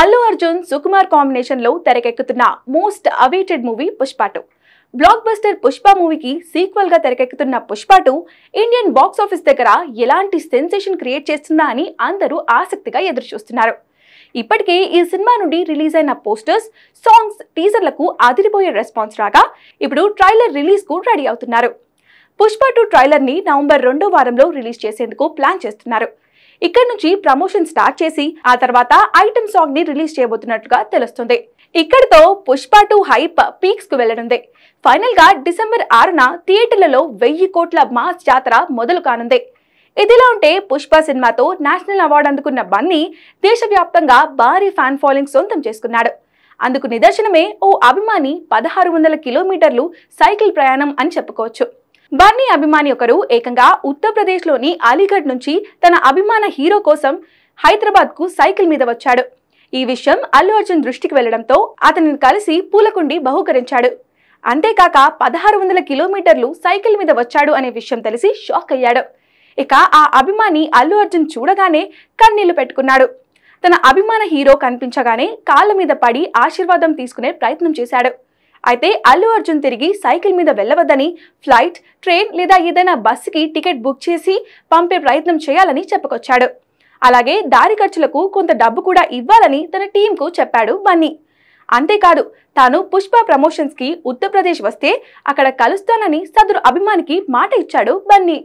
Allu Arjun Sukumar combination లో తెరకెక్కుతున్న most awaited movie to blockbuster Pushpa మూవీకి సీక్వెల్ గా తెరకెక్కుతున్న టూ ఇండియన్ బాక్స్ ఆఫీస్ దగ్గర ఎలాంటి సెన్సేషన్ క్రియేట్ చేస్తుందా అని అందరూ ఆసక్తిగా ఎదురుచూస్తున్నారు ఇప్పటికే ఈ సినిమా నుండి రిలీజ్ అయిన పోస్టర్స్ సాంగ్స్ టీజర్లకు అదిరిపోయే రెస్పాన్స్ రాగా ఇప్పుడు ట్రైలర్ రిలీజ్ కు రెడీ అవుతున్నారు పుష్ప టూ ట్రైలర్ ని నవంబర్ రెండో వారంలో రిలీజ్ చేసేందుకు ప్లాన్ చేస్తున్నారు ఇక్కడ నుంచి ప్రమోషన్ స్టార్ట్ చేసి ఆ తర్వాత ఐటమ్ సాంగ్ ని రిలీజ్ చేయబోతున్నట్లుగా తెలుస్తుంది ఇక్కడితో పుష్ప టూ హైప్ పీక్స్ కు వెళ్లనుంది ఫైనల్ గా డిసెంబర్ ఆరున థియేటర్లలో వెయ్యి కోట్ల మాస్ జాతర మొదలు కానుంది ఇదిలా ఉంటే పుష్ప సినిమాతో నేషనల్ అవార్డు అందుకున్న బన్నీ దేశవ్యాప్తంగా భారీ ఫ్యాన్ ఫాలోయింగ్ సొంతం చేసుకున్నాడు అందుకు నిదర్శనమే ఓ అభిమాని పదహారు వందల కిలోమీటర్లు సైకిల్ ప్రయాణం అని చెప్పుకోవచ్చు బర్నీ అభిమాని ఒకరు ఏకంగా ఉత్తరప్రదేశ్లోని అలీగఢ్ నుంచి తన అభిమాన హీరో కోసం హైదరాబాద్కు సైకిల్ మీద వచ్చాడు ఈ విషయం అల్లు అర్జున్ దృష్టికి వెళ్లడంతో అతనిని కలిసి పూలకుండి బహుకరించాడు అంతేకాక పదహారు వందల కిలోమీటర్లు సైకిల్ మీద వచ్చాడు అనే విషయం తెలిసి షాక్ అయ్యాడు ఇక ఆ అభిమాని అల్లు అర్జున్ చూడగానే కన్నీళ్లు పెట్టుకున్నాడు తన అభిమాన హీరో కనిపించగానే కాళ్ళ మీద పడి ఆశీర్వాదం తీసుకునే ప్రయత్నం చేశాడు అయితే అల్లు అర్జున్ తిరిగి సైకిల్ మీద వెళ్ళవద్దని ఫ్లైట్ ట్రైన్ లేదా ఏదైనా బస్సుకి టికెట్ బుక్ చేసి పంపే ప్రయత్నం చేయాలని చెప్పుకొచ్చాడు అలాగే దారి ఖర్చులకు కొంత డబ్బు కూడా ఇవ్వాలని తన టీంకు చెప్పాడు బన్నీ అంతేకాదు తాను పుష్ప ప్రమోషన్స్కి ఉత్తరప్రదేశ్ వస్తే అక్కడ కలుస్తానని సదరు అభిమానికి మాట ఇచ్చాడు బన్నీ